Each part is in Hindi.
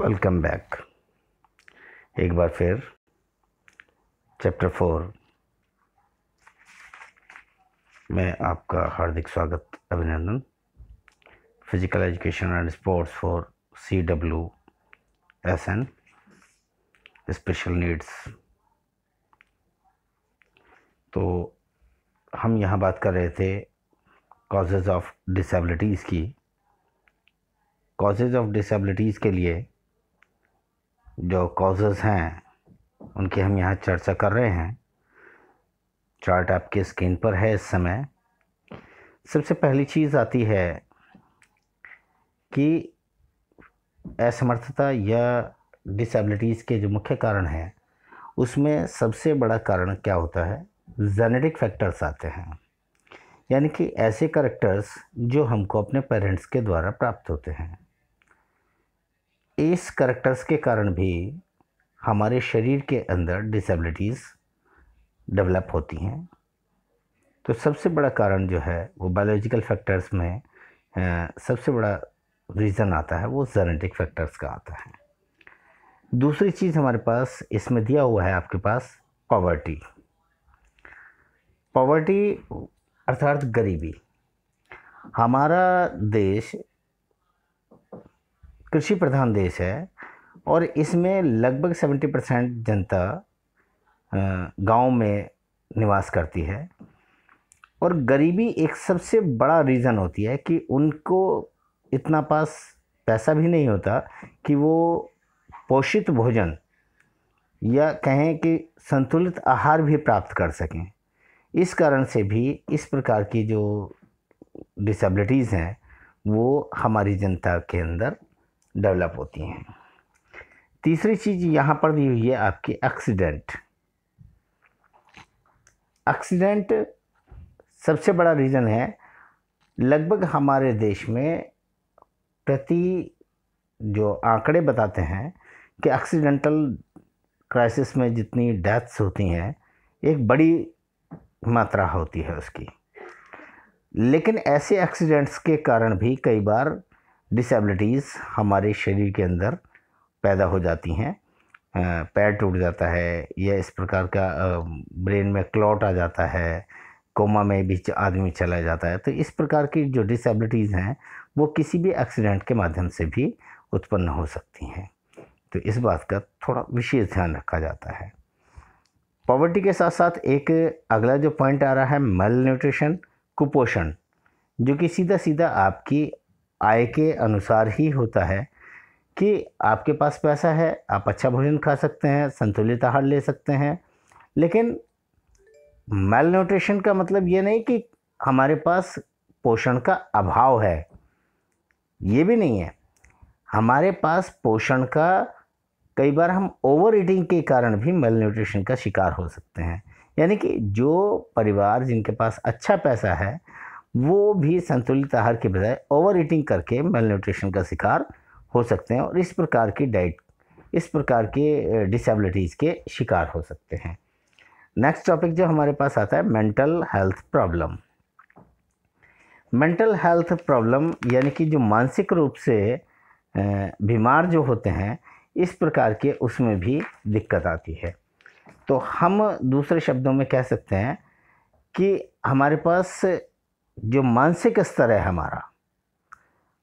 वेलकम बैक एक बार फिर चैप्टर फोर में आपका हार्दिक स्वागत अभिनंदन physical education and sports for C W S N special needs तो हम यहाँ बात कर रहे थे कॉजेज़ ऑफ डिसेबिलिटीज़ की कॉजेज़ ऑफ डिसेबिलिटीज़ के लिए जो कॉजेज़ हैं उनकी हम यहाँ चर्चा कर रहे हैं चार्ट आपके स्क्रीन पर है इस समय सबसे पहली चीज़ आती है कि असमर्थता या डिसेबिलिटीज़ के जो मुख्य कारण हैं उसमें सबसे बड़ा कारण क्या होता है जेनेटिक फैक्टर्स आते हैं यानी कि ऐसे करेक्टर्स जो हमको अपने पेरेंट्स के द्वारा प्राप्त होते हैं इस करेक्टर्स के कारण भी हमारे शरीर के अंदर डिसेबिलिटीज़ डेवलप होती हैं तो सबसे बड़ा कारण जो है वो बायोलॉजिकल फैक्टर्स में सबसे बड़ा रीज़न आता है वो जेनेटिक फैक्टर्स का आता है दूसरी चीज़ हमारे पास इसमें दिया हुआ है आपके पास पॉवर्टी पॉवर्टी अर्थात गरीबी हमारा देश कृषि प्रधान देश है और इसमें लगभग सेवेंटी परसेंट जनता गांव में निवास करती है और गरीबी एक सबसे बड़ा रीज़न होती है कि उनको इतना पास पैसा भी नहीं होता कि वो पोषित भोजन या कहें कि संतुलित आहार भी प्राप्त कर सकें इस कारण से भी इस प्रकार की जो डिसेबिलिटीज़ हैं वो हमारी जनता के अंदर डेवलप होती हैं तीसरी चीज़ यहाँ पर दी हुई है आपकी एक्सीडेंट एक्सीडेंट सबसे बड़ा रीज़न है लगभग हमारे देश में प्रति जो आंकड़े बताते हैं कि एक्सीडेंटल क्राइसिस में जितनी डेथ्स होती हैं एक बड़ी मात्रा होती है उसकी लेकिन ऐसे एक्सीडेंट्स के कारण भी कई बार डिसेबिलिटीज़ हमारे शरीर के अंदर पैदा हो जाती हैं पैर टूट जाता है या इस प्रकार का ब्रेन में क्लॉट आ जाता है कोमा में भी आदमी चला जाता है तो इस प्रकार की जो डिसेबिलिटीज़ हैं वो किसी भी एक्सीडेंट के माध्यम से भी उत्पन्न हो सकती हैं तो इस बात का थोड़ा विशेष ध्यान रखा जाता है पॉवर्टी के साथ साथ एक अगला जो पॉइंट आ रहा है मल न्यूट्रिशन कुपोषण जो कि सीधा सीधा आपकी आय के अनुसार ही होता है कि आपके पास पैसा है आप अच्छा भोजन खा सकते हैं संतुलित आहार ले सकते हैं लेकिन मेल न्यूट्रिशन का मतलब ये नहीं कि हमारे पास पोषण का अभाव है ये भी नहीं है हमारे पास पोषण का कई बार हम ओवर ईटिंग के कारण भी मेल न्यूट्रिशन का शिकार हो सकते हैं यानी कि जो परिवार जिनके पास अच्छा पैसा है वो भी संतुलित आहार के बजाय ओवर ईटिंग करके मेल न्यूट्रिशन का शिकार हो सकते हैं और इस प्रकार की डाइट इस प्रकार के डिसेबिलिटीज़ के शिकार हो सकते हैं नेक्स्ट टॉपिक जो हमारे पास आता है mental health problem mental health problem यानी कि जो मानसिक रूप से बीमार जो होते हैं इस प्रकार के उसमें भी दिक्कत आती है तो हम दूसरे शब्दों में कह सकते हैं कि हमारे पास जो मानसिक स्तर है हमारा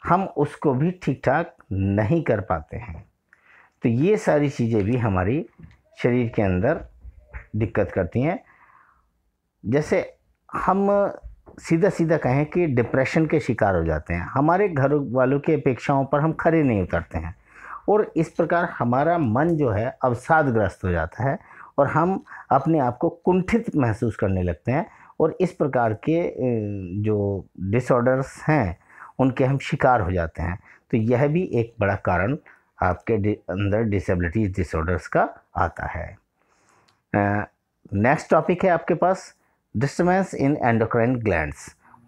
हम उसको भी ठीक ठाक नहीं कर पाते हैं तो ये सारी चीज़ें भी हमारी शरीर के अंदर दिक्कत करती हैं जैसे हम सीधा सीधा कहें कि डिप्रेशन के शिकार हो जाते हैं हमारे घर वालों की अपेक्षाओं पर हम खरे नहीं उतरते हैं और इस प्रकार हमारा मन जो है अवसादग्रस्त हो जाता है और हम अपने आप को कुंठित महसूस करने लगते हैं और इस प्रकार के जो डिसऑर्डर्स हैं उनके हम शिकार हो जाते हैं तो यह भी एक बड़ा कारण आपके अंदर डिसेबिलिटीज डिसऑर्डर्स का आता है नेक्स्ट टॉपिक है आपके पास डिस्टर्बेंस इन एंडोक्राइन ग्लैंड्स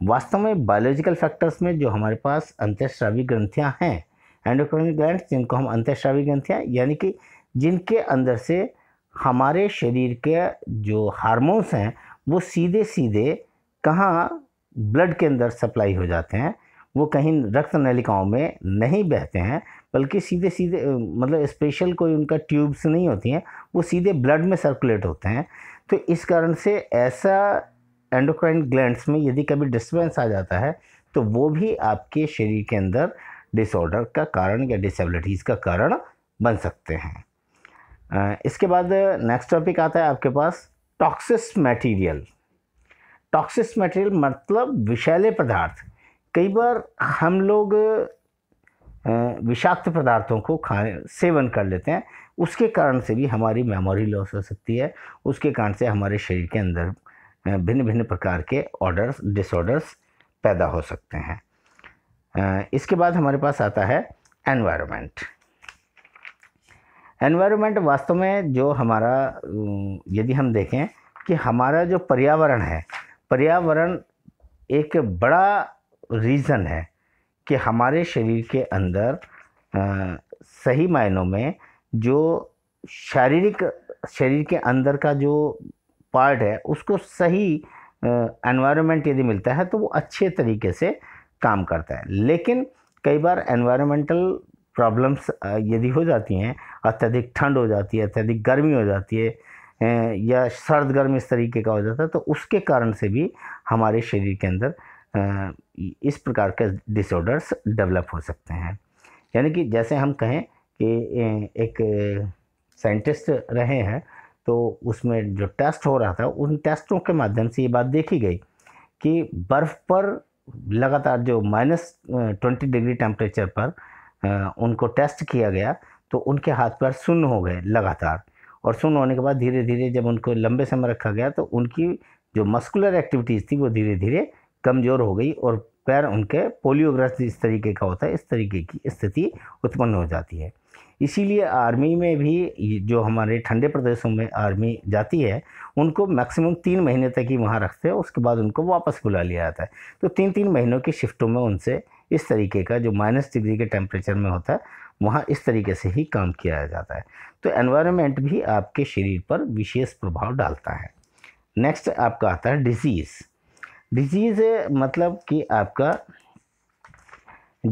वास्तव में बायोलॉजिकल फैक्टर्स में जो हमारे पास अंत्यश्रावी ग्रंथियां हैं एंडोक्राइन ग्लैंड जिनको हम अंत्यश्रावी ग्रंथियाँ यानी कि जिनके अंदर से हमारे शरीर के जो हार्मोन्स हैं वो सीधे सीधे कहाँ ब्लड के अंदर सप्लाई हो जाते हैं वो कहीं रक्त नलिकाओं में नहीं बहते हैं बल्कि सीधे सीधे मतलब स्पेशल कोई उनका ट्यूब्स नहीं होती हैं वो सीधे ब्लड में सर्कुलेट होते हैं तो इस कारण से ऐसा एंडोक्राइन ग्लैंड्स में यदि कभी डिस्टर्बेंस आ जाता है तो वो भी आपके शरीर के अंदर डिसऑर्डर का कारण या डिसेबिलिटीज़ का कारण बन सकते हैं इसके बाद नेक्स्ट टॉपिक आता है आपके पास टॉक्सिस मटेरियल टॉक्सिस मटेरियल मतलब विषैले पदार्थ कई बार हम लोग विषाक्त पदार्थों को खाए सेवन कर लेते हैं उसके कारण से भी हमारी मेमोरी लॉस हो सकती है उसके कारण से हमारे शरीर के अंदर भिन्न भिन्न प्रकार के ऑर्डर्स डिसऑर्डर्स पैदा हो सकते हैं इसके बाद हमारे पास आता है एनवायरनमेंट एनवायरनमेंट वास्तव में जो हमारा यदि हम देखें कि हमारा जो पर्यावरण है पर्यावरण एक बड़ा रीज़न है कि हमारे शरीर के अंदर आ, सही मायनों में जो शारीरिक शरीर के अंदर का जो पार्ट है उसको सही एनवायरनमेंट यदि मिलता है तो वो अच्छे तरीके से काम करता है लेकिन कई बार एनवायरमेंटल प्रॉब्लम्स यदि हो जाती हैं अत्यधिक ठंड हो जाती है अत्यधिक गर्मी हो जाती है या सर्द गर्म इस तरीके का हो जाता है तो उसके कारण से भी हमारे शरीर के अंदर इस प्रकार के डिसऑर्डर्स डेवलप हो सकते हैं यानी कि जैसे हम कहें कि एक साइंटिस्ट रहे हैं तो उसमें जो टेस्ट हो रहा था उन टेस्टों के माध्यम से ये बात देखी गई कि बर्फ़ पर लगातार जो माइनस ट्वेंटी डिग्री टेम्परेचर पर उनको टेस्ट किया गया तो उनके हाथ पैर सुन्न हो गए लगातार और सुन्न होने के बाद धीरे धीरे जब उनको लंबे समय रखा गया तो उनकी जो मस्कुलर एक्टिविटीज़ थी वो धीरे धीरे कमज़ोर हो गई और पैर उनके पोलियोग्रस्त इस तरीके का होता है इस तरीके की स्थिति उत्पन्न हो जाती है इसीलिए आर्मी में भी जो हमारे ठंडे प्रदेशों में आर्मी जाती है उनको मैक्सिमम तीन महीने तक ही वहाँ रखते हैं उसके बाद उनको वापस बुला लिया जाता है तो तीन तीन महीनों की शिफ्टों में उनसे इस तरीके का जो माइनस डिग्री के टेम्परेचर में होता है वहाँ इस तरीके से ही काम किया जाता है तो एनवायरनमेंट भी आपके शरीर पर विशेष प्रभाव डालता है नेक्स्ट आपका आता है डिजीज़ डिजीज़ मतलब कि आपका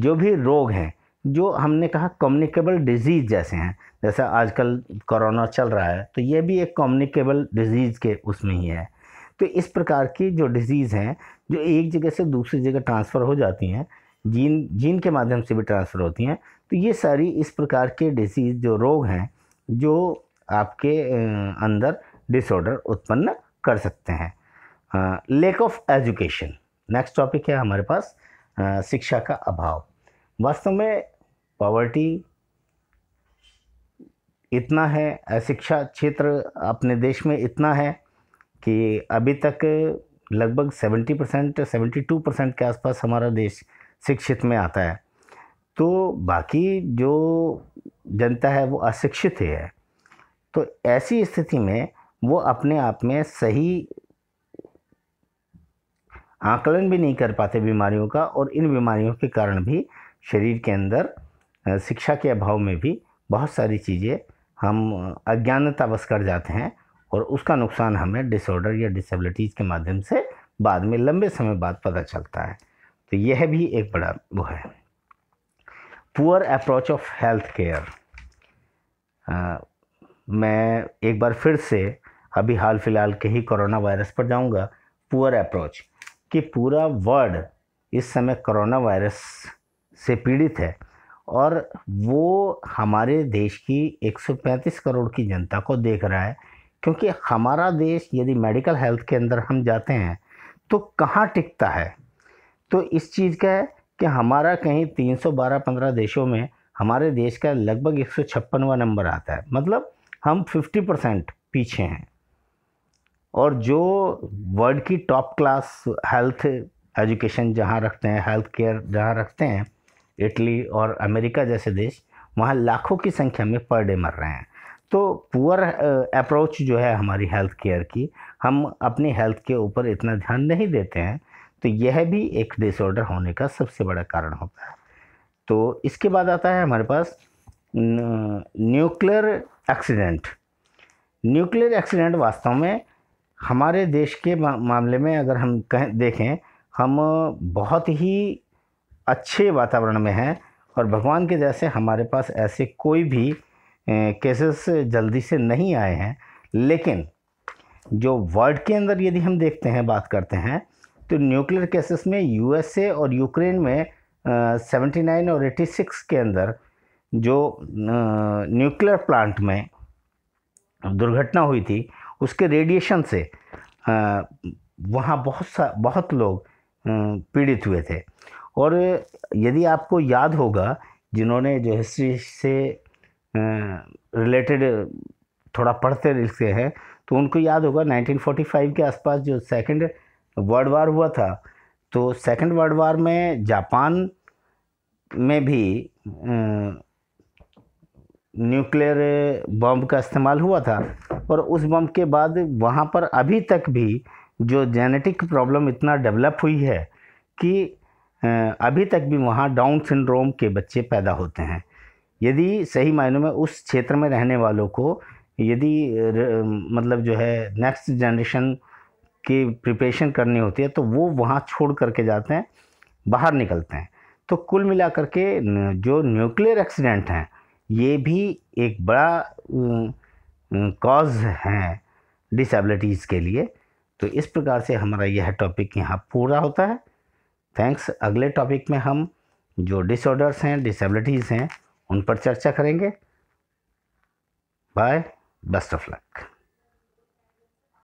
जो भी रोग हैं जो हमने कहा कम्युनिकेबल डिजीज़ जैसे हैं जैसा आजकल कोरोना चल रहा है तो ये भी एक कम्युनिकेबल डिजीज़ के उसमें ही है तो इस प्रकार की जो डिजीज़ हैं जो एक जगह से दूसरी जगह ट्रांसफ़र हो जाती हैं जीन जीन के माध्यम से भी ट्रांसफ़र होती हैं तो ये सारी इस प्रकार के डिजीज़ जो रोग हैं जो आपके अंदर डिसऑर्डर उत्पन्न कर सकते हैं lack of education next topic है हमारे पास शिक्षा का अभाव वास्तव में पॉवर्टी इतना है शिक्षा क्षेत्र अपने देश में इतना है कि अभी तक लगभग seventy percent seventy two percent के आसपास हमारा देश शिक्षित में आता है तो बाकी जो जनता है वो अशिक्षित ही है तो ऐसी स्थिति में वो अपने आप में सही आकलन भी नहीं कर पाते बीमारियों का और इन बीमारियों के कारण भी शरीर के अंदर शिक्षा के अभाव में भी बहुत सारी चीज़ें हम अज्ञानतावश कर जाते हैं और उसका नुकसान हमें डिसऑर्डर या डिसेबिलिटीज़ के माध्यम से बाद में लंबे समय बाद पता चलता है तो यह भी एक बड़ा वो है poor approach of health care मैं एक बार फिर से अभी हाल फिलहाल के ही कोरोना वायरस पर जाऊंगा पुअर अप्रोच कि पूरा वर्ल्ड इस समय कोरोना वायरस से पीड़ित है और वो हमारे देश की 135 करोड़ की जनता को देख रहा है क्योंकि हमारा देश यदि मेडिकल हेल्थ के अंदर हम जाते हैं तो कहाँ टिकता है तो इस चीज़ का है कि हमारा कहीं 312-15 देशों में हमारे देश का लगभग एक नंबर आता है मतलब हम 50 परसेंट पीछे हैं और जो वर्ल्ड की टॉप क्लास हेल्थ एजुकेशन जहाँ रखते हैं हेल्थ केयर जहाँ रखते हैं इटली और अमेरिका जैसे देश वहाँ लाखों की संख्या में पर डे मर रहे हैं तो पुअर अप्रोच जो है हमारी हेल्थ केयर की हम अपनी हेल्थ के ऊपर इतना ध्यान नहीं देते हैं तो यह भी एक डिसऑर्डर होने का सबसे बड़ा कारण होता है तो इसके बाद आता है हमारे पास न्यूक्लियर एक्सीडेंट न्यूक्लियर एक्सीडेंट वास्तव में हमारे देश के मामले में अगर हम कहें देखें हम बहुत ही अच्छे वातावरण में हैं और भगवान के जैसे हमारे पास ऐसे कोई भी केसेस जल्दी से नहीं आए हैं लेकिन जो वर्ल्ड के अंदर यदि हम देखते हैं बात करते हैं तो न्यूक्लियर केसेस में यूएसए और यूक्रेन में सेवेंटी नाइन और एटी सिक्स के अंदर जो न्यूक्लियर प्लांट में दुर्घटना हुई थी उसके रेडिएशन से वहाँ बहुत सा बहुत लोग पीड़ित हुए थे और यदि आपको याद होगा जिन्होंने जो हिस्ट्री से रिलेटेड थोड़ा पढ़ते लिखते हैं तो उनको याद होगा 1945 के आसपास जो सेकंड वर्ल्ड वार हुआ था तो सेकंड वर्ल्ड वार में जापान में भी न्यूक्लियर बम का इस्तेमाल हुआ था और उस बम के बाद वहाँ पर अभी तक भी जो जेनेटिक प्रॉब्लम इतना डेवलप हुई है कि अभी तक भी वहाँ डाउन सिंड्रोम के बच्चे पैदा होते हैं यदि सही मायनों में उस क्षेत्र में रहने वालों को यदि मतलब जो है नेक्स्ट जनरेशन की प्रिपरेशन करनी होती है तो वो वहाँ छोड़ करके जाते हैं बाहर निकलते हैं तो कुल मिलाकर के जो न्यूक्लियर एक्सीडेंट हैं ये भी एक बड़ा कॉज हैं डिसेबिलिटीज़ के लिए तो इस प्रकार से हमारा यह टॉपिक यहाँ पूरा होता है थैंक्स अगले टॉपिक में हम जो डिसऑर्डर्स हैं डिसेबिलिटीज़ हैं उन पर चर्चा करेंगे बाय बेस्ट ऑफ लक